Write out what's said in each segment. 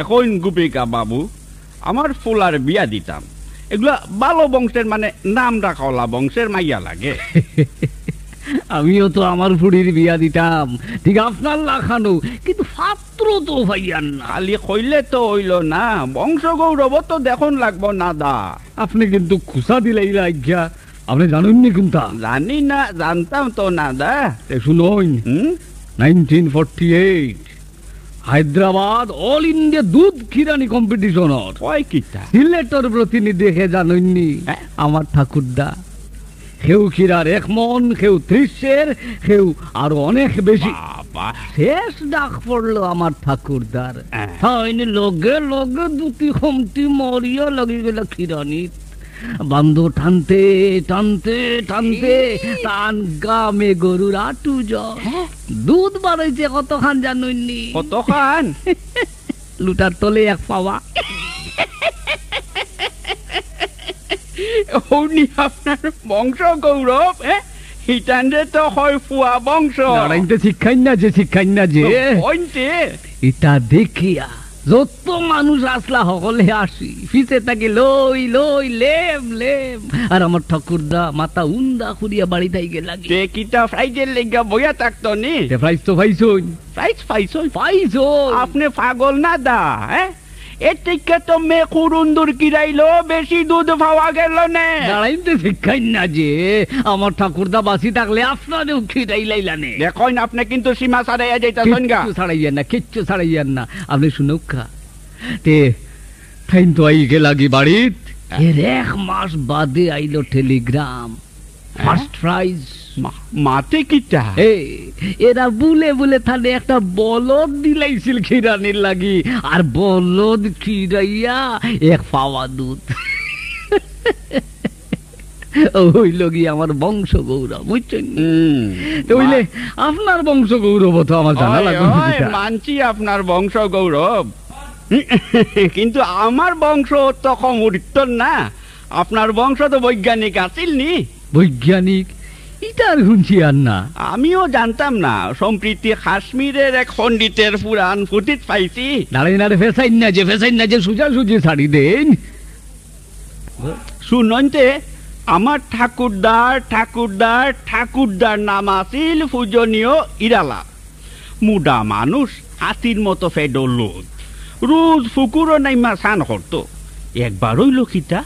এখন গোপিকা বাবু আমার ফুলার বিয়া দিতাম এগুলা ভালো বংশের মানে নাম রাখলা বংশের মাইয়া লাগে আমিও তো আমার ফুড়ির বিয়া দিতাম ঠিক আপনার লাখানো কিন্তু পাত্র তো ভাইয়ান খালি কইলে তো হইল না বংশ গৌরব তো দেখুন লাগবো না দা আপনি কিন্তু খুসা দিলেই আজ্ঞা আপনি জানেন নি জানি না জানতাম তো না দা শুনুন nineteen forty eight Hyderabad all India দুধ খিরানি কম্পিটিশন সিলেটর প্রতিনিধি দেখে জাননি হ্যাঁ? আমার ঠাকুরদা কেউ ক্ষীরার এক মন কেউ ত্রিশের কেউ আরো অনেক বেশি শেষ ডাক পড়লো আমার ঠাকুরদার হ্যাঁ। লগে লগে দুটি হমটি মরিয়া লাগি গেল ক্ষীরানিত বান্ধ টানতে টানতে টানতে টান গামে গরুর আটু হ্যাঁ। দুধ বাড়াইছে কতখান জানুননি কতখান লুটার তলে এক পাওয়া অগ্নি আপনার বংশ গৌরব হ্যাঁ তো হয় ফুয়া বংশ নারায়ণতে শিক্ষাই না যে শিক্ষাই না যে হইতে এটা দেখিয়া যত মানুষ আসলা সকলে আসি ফিসে তাকে লই লই লেম লেম আর আমার ঠাকুরদা মাথা উন্দা খুঁড়িয়া বাড়ি থাইকে লাগে তে কিটা ফ্রাইজের লেগা বইয়া থাকতো নি ফ্রাইজ তো ফাইছই ফ্রাইজ ফাইছই ফাইছই আপনি পাগল না দা হ্যাঁ থেকে তো মেয়ে বেশি দুধ পাওয়া গেল না যে আমার ঠাকুরদা আপনি কিন্তু সীমা ছাড়াইয়া না না শুনুকা তে তো লাগি বাড়িত হ্যাঁ। এক মাস বাদে আইলো টেলিগ্রাম ফার্স্ট হ্যাঁ। প্রাইজ মাতে কিটা এই এরা বুলে বুলে থানে একটা বলদ দিলাইছিল খিরানির লাগি আর বলদ খিরাইয়া এক পাওয়া দুধ হইল কি আমার বংশ গৌরব বুঝছেন তাইলে আপনার বংশ গৌরব তো আমার জানা লাগবে মানছি আপনার বংশ গৌরব কিন্তু আমার বংশ তখন উত্তর না আপনার বংশ তো বৈজ্ঞানিক আছিল নি বৈজ্ঞানিক ইটার আর না আমিও জানতাম না সম্প্রীতি কাশ্মীরের এক পণ্ডিতের পুরাণ ফুটিত পাইছি দাঁড়াই না রে ফেসাইন না যে ফেসাইন না যে সুজা সুজি ছাড়ি দেন শুনতে আমার ঠাকুরদার ঠাকুরদার ঠাকুরদার নাম আছিল পূজনীয় ইরালা মুডা মানুষ হাতির মতো ফেডো লোদ রোজ ফুকুরও নাইমা স্নান করতো একবারই লক্ষিতা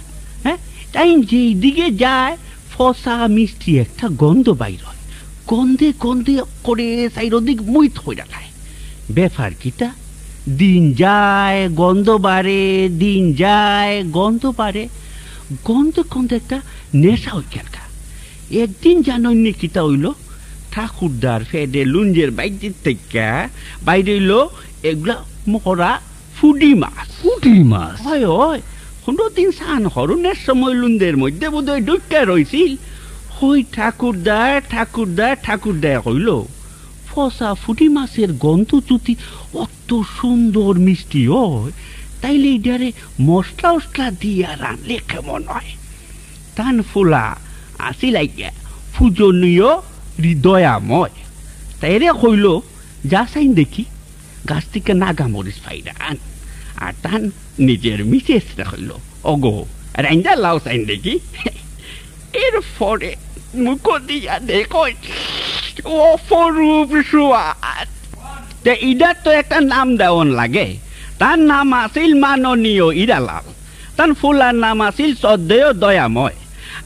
হ্যাঁ তাই যেই দিকে যায় ফসা মিষ্টি একটা গন্ধ বাইর হয় গন্ধে গন্ধে করে সাইরদিক মুইত হয়ে রাখায় ব্যাপার কিটা দিন যায় গন্ধ বাড়ে দিন যায় গন্ধ বাড়ে গন্ধ গন্ধ একটা নেশা হয়ে খেলকা একদিন জাননি কিটা হইল ঠাকুরদার ফেডে লুঞ্জের বাইরে থেকে বাইরে হইল এগুলা মরা ফুডি মাছ ফুডি মাছ হয় হয় হুন্ডো দিন সান হরণের সময় লুন্দের মধ্যে বোধহয় ডুইকা রয়েছিল হই দায় ঠাকুর দায় হইল ফসা ফুটি মাছের গন্ধ চুতি অত সুন্দর মিষ্টি হয় তাইলে এটারে মশলা ওসলা দিয়া রানলে কেমন হয় তান ফুলা আসিল পূজনীয় হৃদয়াময় তাইরে হইল যা সাইন দেখি গাছ থেকে নাগা মরিস ফাইরা আন আর তান নিজের মিসেস রাখল অগো রাইন্দা লাও চাইন দেখি এর ফরে মুখ দিয়া দেখো অপরূপ সুয়াদ ইদার তো একটা নাম দেওয়ন লাগে তার নাম আছিল মাননীয় ইরালাল তার ফুলার নাম আছিল শ্রদ্ধেয় দয়াময়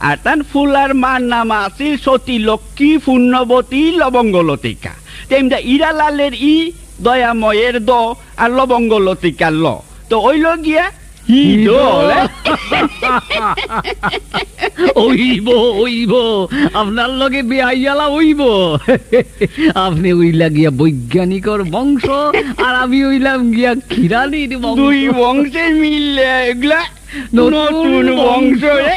আর তার ফুলার মার নাম আছিল সতী লক্ষ্মী পূর্ণবতী লবঙ্গলতিকা তেমনি ইরালালের ই দয়াময়ের দ আর লবঙ্গ লতিকার ল তো ওইল গিয়া হিদলে ওইব ওইব আপনার লগে বিয়াইয়ালা ওইব আপনি উইলা গিয়া বৈজ্ঞানিকর বংশ আর আমি ওইলাম গিয়া খিরানির বংশ দুই বংশে মিললে এগুলা নতুন বংশ রে